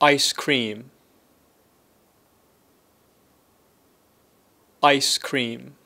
ice cream ice cream